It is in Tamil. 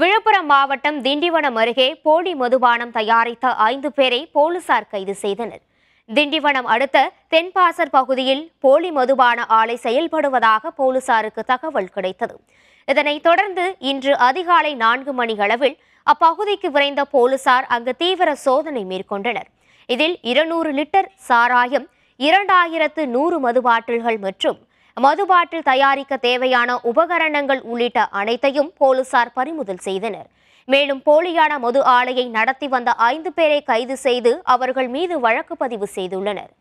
விழுப்புரம் மாவட்டம் திண்டிவனம் அருகே போலி மதுபானம் தயாரித்த ஐந்து பேரை போலீசார் கைது செய்தனர் திண்டிவனம் அடுத்த தென்பாசர் பகுதியில் போலி மதுபான ஆலை செயல்படுவதாக போலீசாருக்கு தகவல் கிடைத்தது இதனைத் தொடர்ந்து இன்று அதிகாலை நான்கு மணி அளவில் அப்பகுதிக்கு விரைந்த போலீசார் அங்கு தீவிர சோதனை மேற்கொண்டனர் இதில் இருநூறு லிட்டர் சாராயம் இரண்டாயிரத்து நூறு மதுபாட்டில்கள் மற்றும் மதுபாட்டில் தயாரிக்க தேவையான உபகரணங்கள் உள்ளிட்ட அனைத்தையும் போலீசார் பறிமுதல் செய்தனர் மேலும் போலியான மது ஆலையை நடத்தி வந்த ஐந்து பேரை கைது செய்து அவர்கள் மீது வழக்கு பதிவு செய்துள்ளனர்